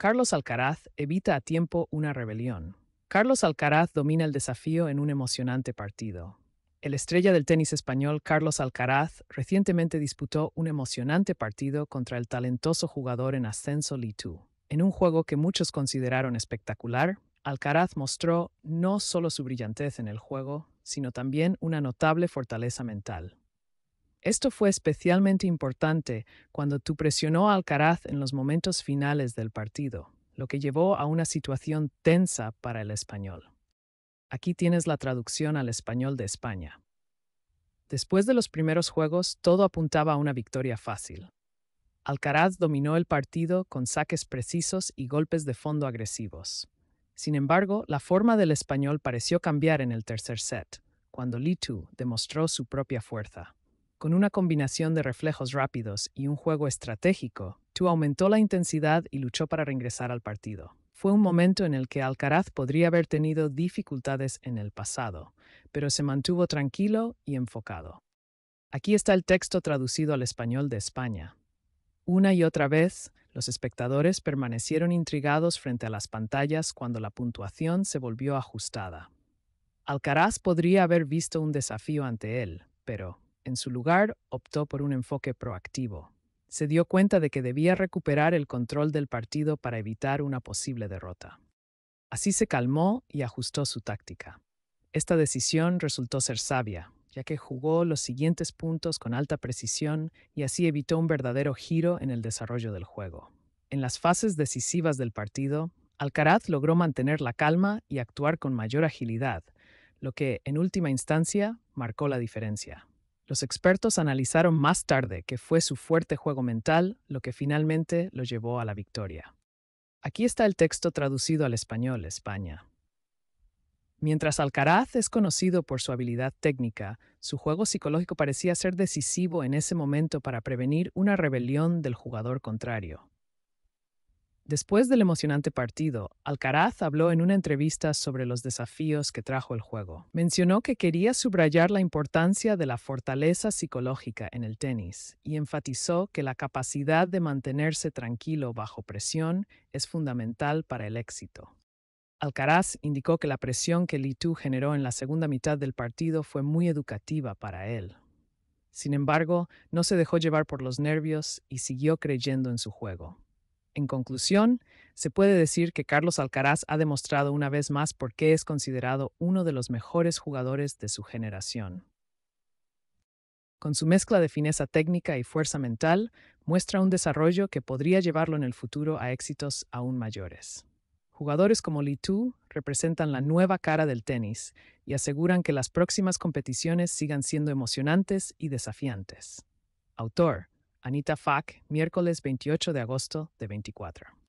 Carlos Alcaraz evita a tiempo una rebelión. Carlos Alcaraz domina el desafío en un emocionante partido. El estrella del tenis español Carlos Alcaraz recientemente disputó un emocionante partido contra el talentoso jugador en ascenso Litu. En un juego que muchos consideraron espectacular, Alcaraz mostró no solo su brillantez en el juego, sino también una notable fortaleza mental. Esto fue especialmente importante cuando tú presionó a Alcaraz en los momentos finales del partido, lo que llevó a una situación tensa para el español. Aquí tienes la traducción al español de España. Después de los primeros juegos, todo apuntaba a una victoria fácil. Alcaraz dominó el partido con saques precisos y golpes de fondo agresivos. Sin embargo, la forma del español pareció cambiar en el tercer set, cuando Litu demostró su propia fuerza. Con una combinación de reflejos rápidos y un juego estratégico, Tu aumentó la intensidad y luchó para regresar al partido. Fue un momento en el que Alcaraz podría haber tenido dificultades en el pasado, pero se mantuvo tranquilo y enfocado. Aquí está el texto traducido al español de España. Una y otra vez, los espectadores permanecieron intrigados frente a las pantallas cuando la puntuación se volvió ajustada. Alcaraz podría haber visto un desafío ante él, pero en su lugar, optó por un enfoque proactivo. Se dio cuenta de que debía recuperar el control del partido para evitar una posible derrota. Así se calmó y ajustó su táctica. Esta decisión resultó ser sabia, ya que jugó los siguientes puntos con alta precisión y así evitó un verdadero giro en el desarrollo del juego. En las fases decisivas del partido, Alcaraz logró mantener la calma y actuar con mayor agilidad, lo que, en última instancia, marcó la diferencia. Los expertos analizaron más tarde que fue su fuerte juego mental lo que finalmente lo llevó a la victoria. Aquí está el texto traducido al español, España. Mientras Alcaraz es conocido por su habilidad técnica, su juego psicológico parecía ser decisivo en ese momento para prevenir una rebelión del jugador contrario. Después del emocionante partido, Alcaraz habló en una entrevista sobre los desafíos que trajo el juego. Mencionó que quería subrayar la importancia de la fortaleza psicológica en el tenis y enfatizó que la capacidad de mantenerse tranquilo bajo presión es fundamental para el éxito. Alcaraz indicó que la presión que Litu generó en la segunda mitad del partido fue muy educativa para él. Sin embargo, no se dejó llevar por los nervios y siguió creyendo en su juego. En conclusión, se puede decir que Carlos Alcaraz ha demostrado una vez más por qué es considerado uno de los mejores jugadores de su generación. Con su mezcla de fineza técnica y fuerza mental, muestra un desarrollo que podría llevarlo en el futuro a éxitos aún mayores. Jugadores como Tu representan la nueva cara del tenis y aseguran que las próximas competiciones sigan siendo emocionantes y desafiantes. Autor Anita Fack, miércoles 28 de agosto de 24.